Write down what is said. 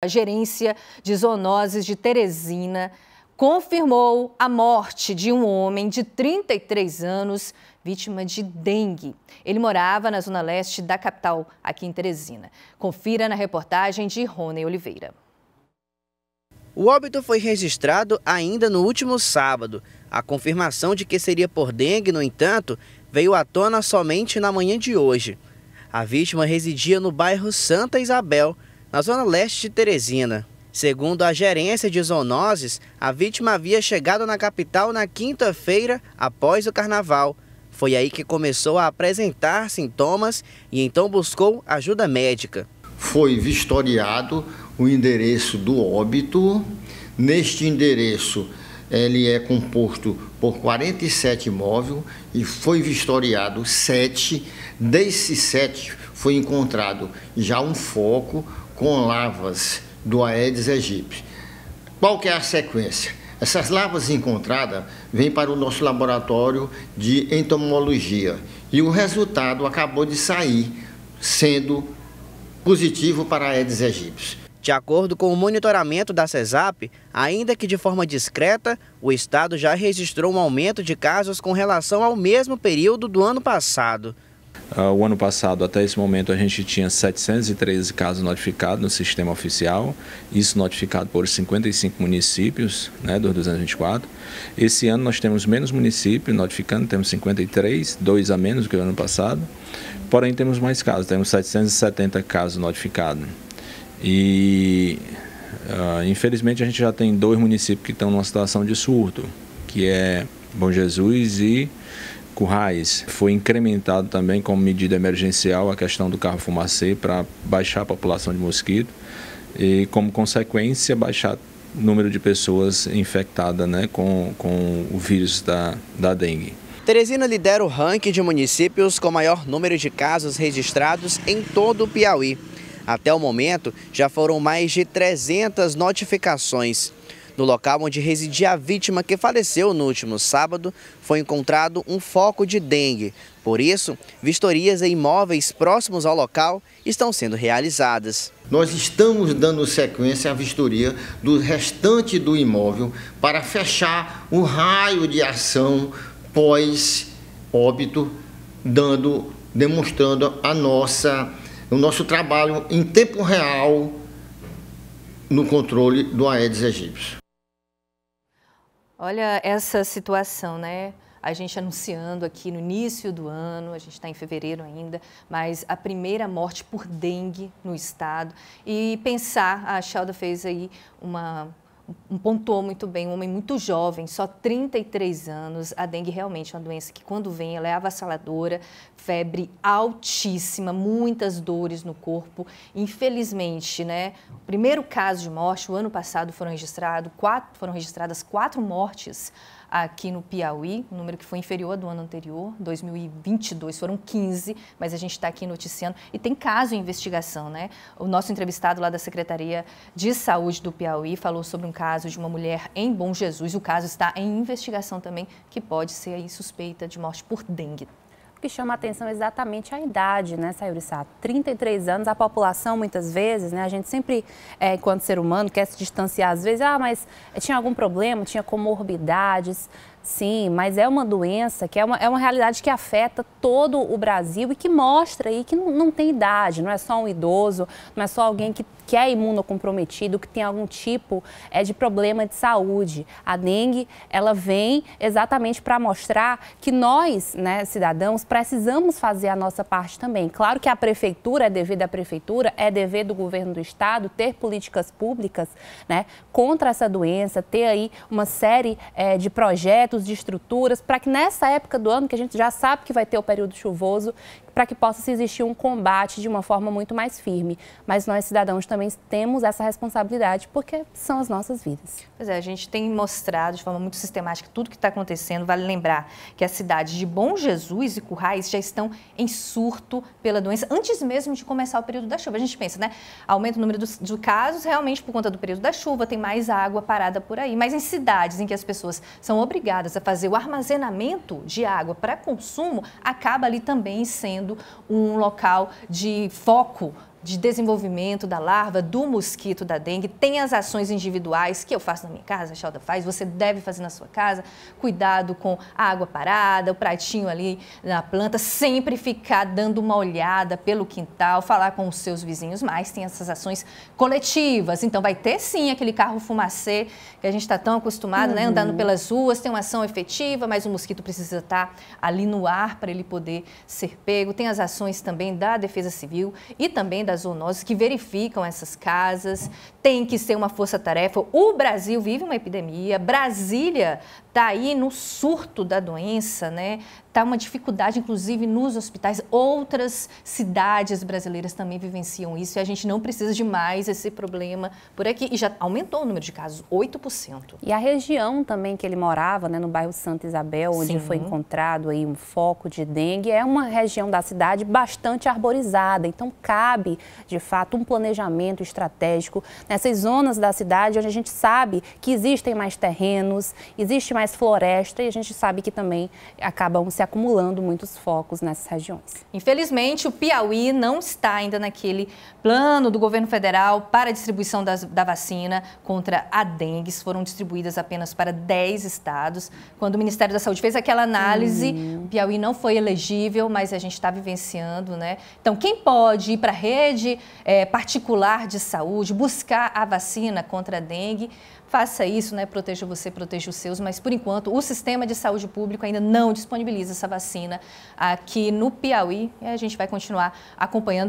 A gerência de zoonoses de Teresina confirmou a morte de um homem de 33 anos, vítima de dengue. Ele morava na zona leste da capital, aqui em Teresina. Confira na reportagem de Rony Oliveira. O óbito foi registrado ainda no último sábado. A confirmação de que seria por dengue, no entanto, veio à tona somente na manhã de hoje. A vítima residia no bairro Santa Isabel, na zona leste de Teresina. Segundo a gerência de zoonoses, a vítima havia chegado na capital na quinta-feira após o carnaval. Foi aí que começou a apresentar sintomas e então buscou ajuda médica. Foi vistoriado o endereço do óbito. Neste endereço, ele é composto por 47 móveis e foi vistoriado 7. Desses 7 foi encontrado já um foco com lavas do Aedes aegypti. Qual que é a sequência? Essas lavas encontradas vêm para o nosso laboratório de entomologia e o resultado acabou de sair, sendo positivo para Aedes aegypti. De acordo com o monitoramento da CESAP, ainda que de forma discreta, o estado já registrou um aumento de casos com relação ao mesmo período do ano passado. Uh, o ano passado, até esse momento, a gente tinha 713 casos notificados no sistema oficial, isso notificado por 55 municípios né, dos 224. Esse ano nós temos menos municípios notificando, temos 53, dois a menos do que o ano passado, porém temos mais casos, temos 770 casos notificados. E uh, infelizmente a gente já tem dois municípios que estão numa situação de surto, que é Bom Jesus e currais. Foi incrementado também como medida emergencial a questão do carro fumacê para baixar a população de mosquito e, como consequência, baixar o número de pessoas infectadas né, com, com o vírus da, da dengue. Teresina lidera o ranking de municípios com maior número de casos registrados em todo o Piauí. Até o momento, já foram mais de 300 notificações. No local onde residia a vítima que faleceu no último sábado, foi encontrado um foco de dengue. Por isso, vistorias em imóveis próximos ao local estão sendo realizadas. Nós estamos dando sequência à vistoria do restante do imóvel para fechar o raio de ação pós-óbito, dando, demonstrando a nossa, o nosso trabalho em tempo real no controle do Aedes aegypti. Olha essa situação, né? A gente anunciando aqui no início do ano, a gente está em fevereiro ainda, mas a primeira morte por dengue no estado. E pensar, a Shelda fez aí uma pontuou muito bem, um homem muito jovem, só 33 anos. A dengue realmente é uma doença que, quando vem, ela é avassaladora, febre altíssima, muitas dores no corpo. Infelizmente, né? O primeiro caso de morte, o ano passado, foram, registrados quatro, foram registradas quatro mortes aqui no Piauí, um número que foi inferior do ano anterior, 2022 foram 15, mas a gente está aqui noticiando. E tem caso em investigação, né? O nosso entrevistado lá da Secretaria de Saúde do Piauí falou sobre um caso de uma mulher em Bom Jesus. O caso está em investigação também, que pode ser suspeita de morte por dengue que chama a atenção é exatamente a idade, né, Sayuri 33 anos, a população muitas vezes, né, a gente sempre, é, enquanto ser humano, quer se distanciar às vezes, ah, mas tinha algum problema, tinha comorbidades, Sim, mas é uma doença que é uma, é uma realidade que afeta todo o Brasil e que mostra aí que não, não tem idade, não é só um idoso, não é só alguém que, que é imunocomprometido, que tem algum tipo é, de problema de saúde. A dengue, ela vem exatamente para mostrar que nós, né, cidadãos, precisamos fazer a nossa parte também. Claro que a prefeitura é dever da prefeitura, é dever do governo do estado ter políticas públicas né, contra essa doença, ter aí uma série é, de projetos de estruturas, para que nessa época do ano, que a gente já sabe que vai ter o período chuvoso, para que possa existir um combate de uma forma muito mais firme. Mas nós, cidadãos, também temos essa responsabilidade, porque são as nossas vidas. Pois é, a gente tem mostrado de forma muito sistemática tudo o que está acontecendo. Vale lembrar que as cidades de Bom Jesus e Currais já estão em surto pela doença, antes mesmo de começar o período da chuva. A gente pensa, né? Aumenta o número de casos realmente por conta do período da chuva, tem mais água parada por aí. Mas em cidades em que as pessoas são obrigadas obrigadas a fazer o armazenamento de água para consumo, acaba ali também sendo um local de foco de desenvolvimento da larva do mosquito da dengue, tem as ações individuais que eu faço na minha casa, a Chalda faz, você deve fazer na sua casa. Cuidado com a água parada, o pratinho ali na planta, sempre ficar dando uma olhada pelo quintal, falar com os seus vizinhos, mas tem essas ações coletivas. Então vai ter sim aquele carro fumacê que a gente está tão acostumado, uhum. né, andando uhum. pelas ruas, tem uma ação efetiva, mas o mosquito precisa estar tá ali no ar para ele poder ser pego. Tem as ações também da Defesa Civil e também ou nós que verificam essas casas, tem que ser uma força-tarefa. O Brasil vive uma epidemia, Brasília está aí no surto da doença, né? está uma dificuldade, inclusive, nos hospitais. Outras cidades brasileiras também vivenciam isso e a gente não precisa de mais esse problema por aqui. E já aumentou o número de casos, 8%. E a região também que ele morava, né, no bairro Santa Isabel, onde Sim. foi encontrado aí um foco de dengue, é uma região da cidade bastante arborizada. Então, cabe, de fato, um planejamento estratégico nessas zonas da cidade onde a gente sabe que existem mais terrenos, existe mais floresta e a gente sabe que também acabam se acumulando muitos focos nessas regiões. Infelizmente, o Piauí não está ainda naquele plano do governo federal para a distribuição das, da vacina contra a dengue. Foram distribuídas apenas para 10 estados. Quando o Ministério da Saúde fez aquela análise, uhum. o Piauí não foi elegível, mas a gente está vivenciando, né? Então, quem pode ir para a rede é, particular de saúde, buscar a vacina contra a dengue, faça isso, né? Proteja você, proteja os seus, mas por enquanto o sistema de saúde público ainda não disponibiliza essa vacina aqui no Piauí. E a gente vai continuar acompanhando